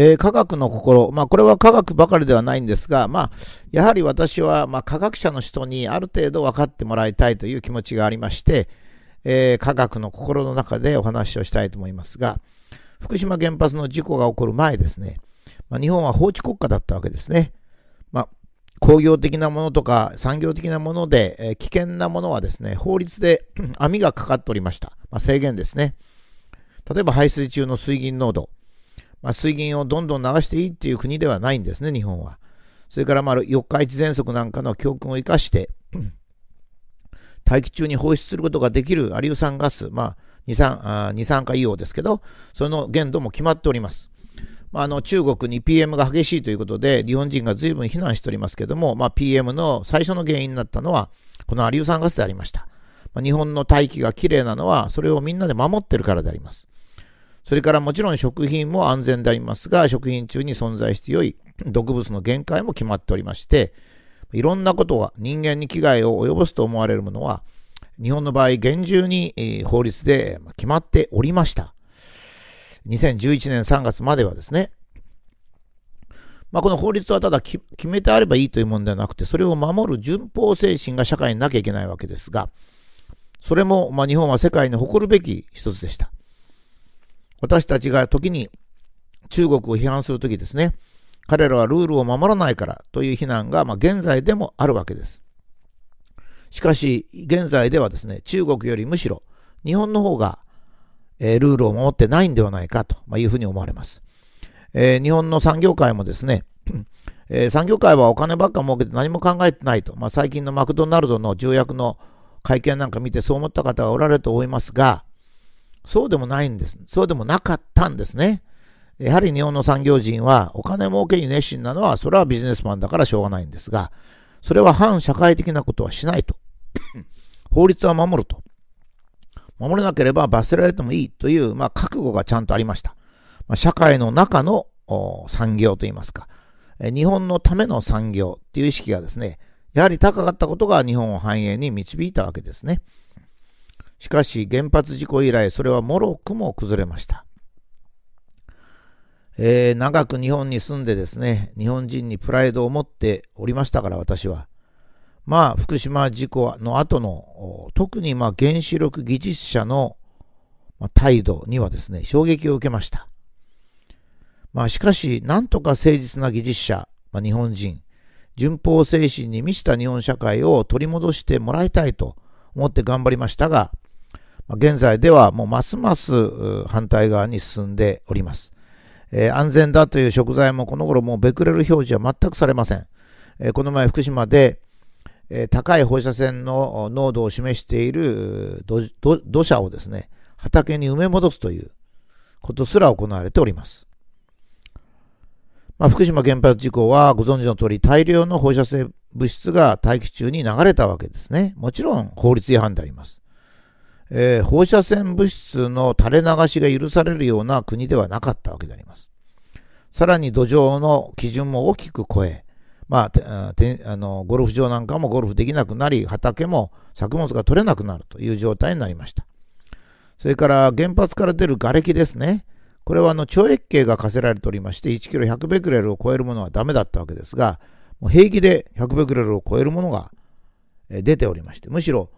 えー、科学の心、まあ、これは科学ばかりではないんですが、まあ、やはり私は、まあ、科学者の人にある程度分かってもらいたいという気持ちがありまして、えー、科学の心の中でお話をしたいと思いますが、福島原発の事故が起こる前ですね、まあ、日本は法治国家だったわけですね。まあ、工業的なものとか産業的なもので、えー、危険なものはですね、法律で網がかかっておりました。まあ、制限ですね。例えば排水中の水銀濃度。まあ、水銀をどんどん流していいっていう国ではないんですね、日本は。それからまあ四日市喘息なんかの教訓を生かして、大気中に放出することができるアリウ酸ガス、まあ、二酸あ二酸化硫黄ですけど、その限度も決まっております。まあ、あの中国に PM が激しいということで、日本人が随分非難しておりますけども、まあ、PM の最初の原因になったのは、このアリウ酸ガスでありました。まあ、日本の大気がきれいなのは、それをみんなで守ってるからであります。それからもちろん食品も安全でありますが、食品中に存在して良い毒物の限界も決まっておりまして、いろんなことが人間に危害を及ぼすと思われるものは、日本の場合、厳重に法律で決まっておりました。2011年3月まではですね。まあ、この法律はただ決めてあればいいというものではなくて、それを守る順法精神が社会になきゃいけないわけですが、それもま日本は世界に誇るべき一つでした。私たちが時に中国を批判するときですね、彼らはルールを守らないからという非難が、まあ、現在でもあるわけです。しかし、現在ではですね、中国よりむしろ日本の方が、えー、ルールを守ってないんではないかというふうに思われます。えー、日本の産業界もですね、えー、産業界はお金ばっか儲けて何も考えてないと、まあ、最近のマクドナルドの重役の会見なんか見てそう思った方がおられると思いますが、そうでもないんです。そうでもなかったんですね。やはり日本の産業人はお金儲けに熱心なのは、それはビジネスマンだからしょうがないんですが、それは反社会的なことはしないと。法律は守ると。守れなければ罰せられてもいいという、まあ、覚悟がちゃんとありました。まあ、社会の中の産業といいますか、日本のための産業っていう意識がですね、やはり高かったことが日本を繁栄に導いたわけですね。しかし原発事故以来それはもろくも崩れました。えー、長く日本に住んでですね、日本人にプライドを持っておりましたから私は。まあ福島事故の後の特にま原子力技術者の態度にはですね、衝撃を受けました。まあしかし、なんとか誠実な技術者、まあ、日本人、順法精神に満ちた日本社会を取り戻してもらいたいと思って頑張りましたが、現在ではもうますます反対側に進んでおります。えー、安全だという食材もこの頃もうベクレル表示は全くされません。えー、この前福島で、えー、高い放射線の濃度を示している土砂をですね、畑に埋め戻すということすら行われております。まあ、福島原発事故はご存知の通り大量の放射性物質が大気中に流れたわけですね。もちろん法律違反であります。えー、放射線物質の垂れ流しが許されるような国ではなかったわけであります。さらに土壌の基準も大きく超え、まあ、あのゴルフ場なんかもゴルフできなくなり、畑も作物が取れなくなるという状態になりました。それから原発から出る瓦礫ですね。これはあの懲役刑が課せられておりまして、1キロ100ベクレルを超えるものはダメだったわけですが、もう平気で100ベクレルを超えるものが出ておりまして、むしろ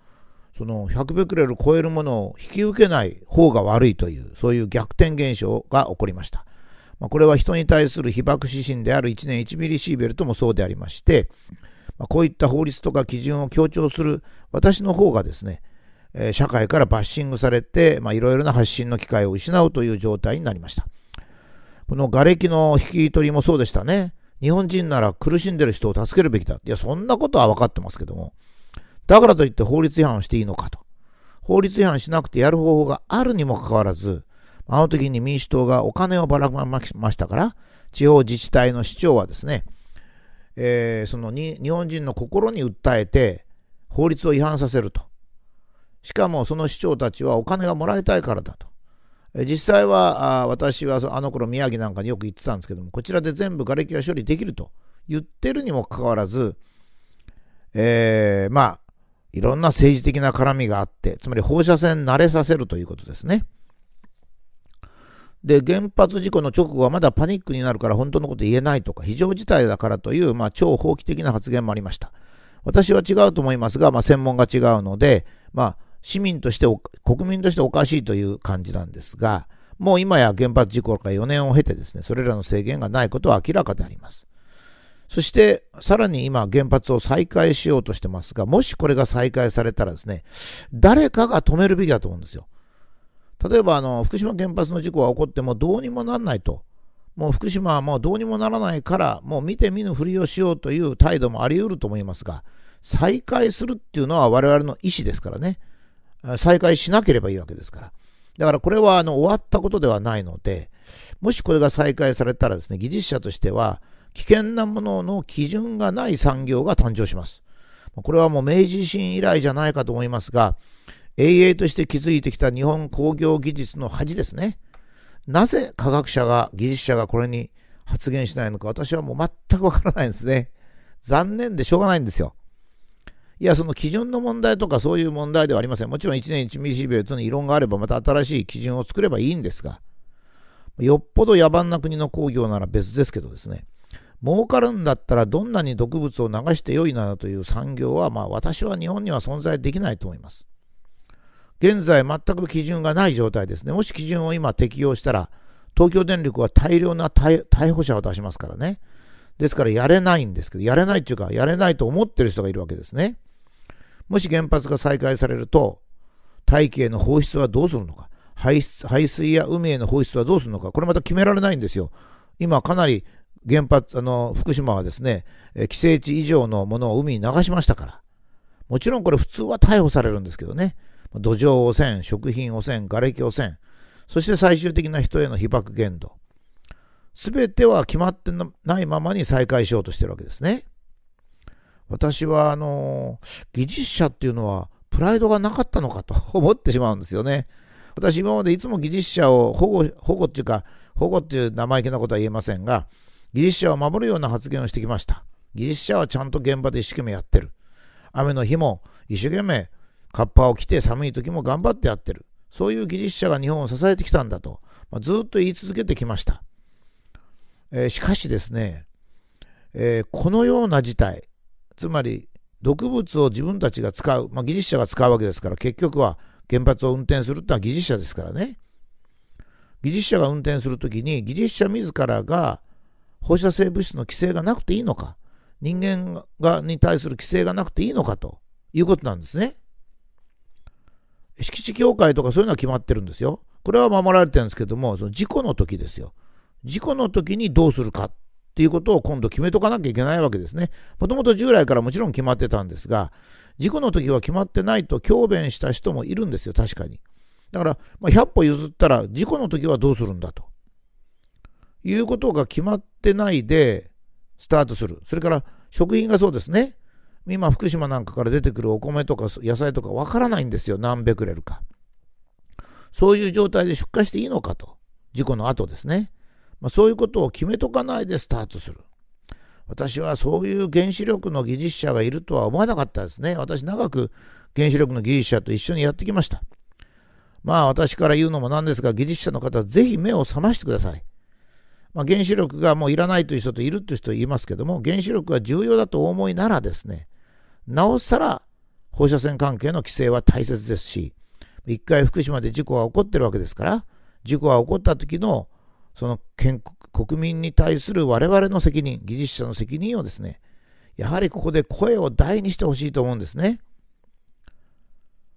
その100ベクレル超えるものを引き受けない方が悪いという、そういう逆転現象が起こりました。まあ、これは人に対する被爆指針である1年1ミリシーベルトもそうでありまして、まあ、こういった法律とか基準を強調する私の方がですね、え社会からバッシングされて、まいろいろな発信の機会を失うという状態になりました。この瓦礫の引き取りもそうでしたね。日本人なら苦しんでる人を助けるべきだ。いや、そんなことは分かってますけども。だからといって法律違反をしていいのかと。法律違反しなくてやる方法があるにもかかわらず、あの時に民主党がお金をばらまきましたから、地方自治体の市長はですね、えー、そのに日本人の心に訴えて法律を違反させると。しかもその市長たちはお金がもらいたいからだと。実際はあ私はあの頃宮城なんかによく行ってたんですけどもこちらで全部瓦礫は処理できると言ってるにもかかわらず、えー、まあいろんな政治的な絡みがあって、つまり放射線慣れさせるということですね。で、原発事故の直後はまだパニックになるから本当のこと言えないとか、非常事態だからという、まあ、超法規的な発言もありました。私は違うと思いますが、まあ、専門が違うので、まあ、市民として、国民としておかしいという感じなんですが、もう今や原発事故から4年を経てですね、それらの制限がないことは明らかであります。そしてさらに今原発を再開しようとしてますが、もしこれが再開されたらですね、誰かが止めるべきだと思うんですよ。例えばあの福島原発の事故が起こってもどうにもなんないと。もう福島はもうどうにもならないから、もう見て見ぬふりをしようという態度もあり得ると思いますが、再開するっていうのは我々の意思ですからね。再開しなければいいわけですから。だからこれはあの終わったことではないので、もしこれが再開されたらですね、技術者としては、危険なものの基準がない産業が誕生します。これはもう明治維新以来じゃないかと思いますが、永遠として築いてきた日本工業技術の恥ですね。なぜ科学者が、技術者がこれに発言しないのか、私はもう全くわからないんですね。残念でしょうがないんですよ。いや、その基準の問題とかそういう問題ではありません。もちろん1年1ミリシベルトの異論があれば、また新しい基準を作ればいいんですが、よっぽど野蛮な国の工業なら別ですけどですね。儲かるんだったらどんなに毒物を流してよいなという産業は、まあ、私は日本には存在できないと思います。現在全く基準がない状態ですね。もし基準を今適用したら、東京電力は大量な逮捕者を出しますからね。ですからやれないんですけど、やれないっていうか、やれないと思ってる人がいるわけですね。もし原発が再開されると、大気への放出はどうするのか、排水や海への放出はどうするのか、これまた決められないんですよ。今かなり原発、あの、福島はですね、規制値以上のものを海に流しましたから。もちろんこれ普通は逮捕されるんですけどね。土壌汚染、食品汚染、瓦礫汚染、そして最終的な人への被爆限度。すべては決まってないままに再開しようとしてるわけですね。私は、あの、技術者っていうのはプライドがなかったのかと 思ってしまうんですよね。私今までいつも技術者を保護、保護っていうか、保護っていう生意気なことは言えませんが、技術者を守るような発言をしてきました。技術者はちゃんと現場で一生懸命やってる。雨の日も一生懸命カッパを着て寒い時も頑張ってやってる。そういう技術者が日本を支えてきたんだと、まあ、ずっと言い続けてきました。えー、しかしですね、えー、このような事態、つまり毒物を自分たちが使う、まあ、技術者が使うわけですから、結局は原発を運転するってのは技術者ですからね。技術者が運転するときに、技術者自らが放射性物質の規制がなくていいのか、人間がに対する規制がなくていいのかということなんですね。敷地境界とかそういうのは決まってるんですよ。これは守られてるんですけども、その事故の時ですよ。事故の時にどうするかっていうことを今度決めとかなきゃいけないわけですね。もともと従来からもちろん決まってたんですが、事故の時は決まってないと強弁した人もいるんですよ、確かに。だから、まあ、100歩譲ったら事故の時はどうするんだと。いうことが決まってないでスタートする。それから食品がそうですね。今福島なんかから出てくるお米とか野菜とかわからないんですよ。何ベクレルか。そういう状態で出荷していいのかと。事故の後ですね。まあ、そういうことを決めとかないでスタートする。私はそういう原子力の技術者がいるとは思わなかったですね。私長く原子力の技術者と一緒にやってきました。まあ私から言うのもなんですが、技術者の方、ぜひ目を覚ましてください。まあ、原子力がもういらないという人といるという人言いますけども原子力が重要だとお思いならですねなおさら放射線関係の規制は大切ですし一回福島で事故が起こってるわけですから事故が起こった時のその国民に対する我々の責任技術者の責任をですねやはりここで声を大にしてほしいと思うんですね。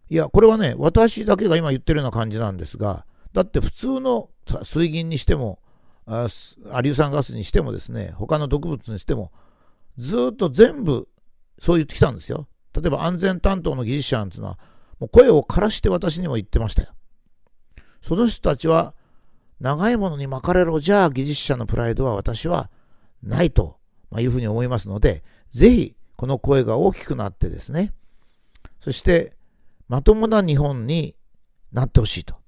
いやこれはね私だけが今言ってるような感じなんですがだって普通の水銀にしてもアリウ酸ガスにしてもですね他の毒物にしてもずっと全部そう言ってきたんですよ例えば安全担当の技術者なんていうのはもう声を枯らして私にも言ってましたよその人たちは長いものに巻かれろじゃあ技術者のプライドは私はないというふうに思いますのでぜひこの声が大きくなってですねそしてまともな日本になってほしいと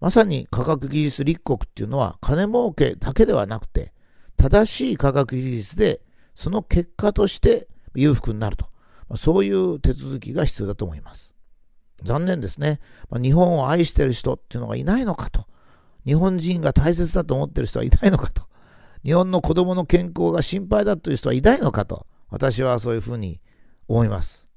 まさに科学技術立国っていうのは金儲けだけではなくて、正しい科学技術で、その結果として裕福になると。そういう手続きが必要だと思います。残念ですね。日本を愛してる人っていうのがいないのかと。日本人が大切だと思ってる人はいないのかと。日本の子供の健康が心配だという人はいないのかと。私はそういうふうに思います。